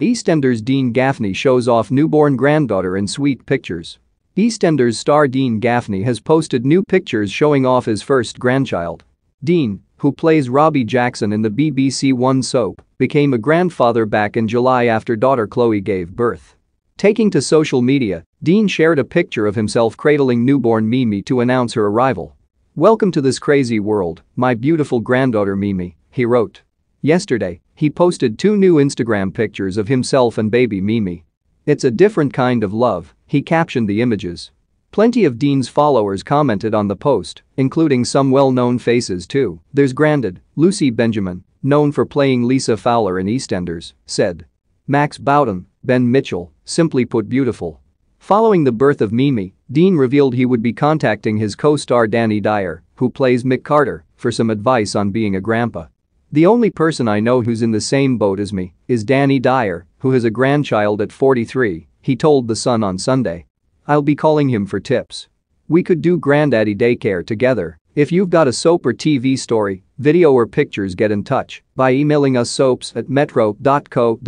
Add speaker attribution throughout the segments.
Speaker 1: EastEnders Dean Gaffney shows off newborn granddaughter in sweet pictures. EastEnders star Dean Gaffney has posted new pictures showing off his first grandchild. Dean, who plays Robbie Jackson in the BBC One soap, became a grandfather back in July after daughter Chloe gave birth. Taking to social media, Dean shared a picture of himself cradling newborn Mimi to announce her arrival. Welcome to this crazy world, my beautiful granddaughter Mimi, he wrote. Yesterday, he posted two new Instagram pictures of himself and baby Mimi. It's a different kind of love, he captioned the images. Plenty of Dean's followers commented on the post, including some well-known faces too. There's Grandad, Lucy Benjamin, known for playing Lisa Fowler in EastEnders, said. Max Bowden, Ben Mitchell, simply put beautiful. Following the birth of Mimi, Dean revealed he would be contacting his co-star Danny Dyer, who plays Mick Carter, for some advice on being a grandpa. The only person I know who's in the same boat as me is Danny Dyer, who has a grandchild at 43, he told The Sun on Sunday. I'll be calling him for tips. We could do granddaddy daycare together. If you've got a soap or TV story, video or pictures get in touch by emailing us soaps at metro.co.uk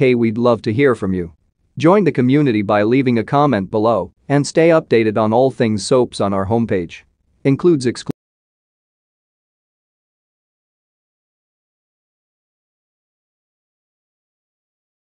Speaker 1: we'd love to hear from you. Join the community by leaving a comment below and stay updated on all things soaps on our homepage. Includes exclusive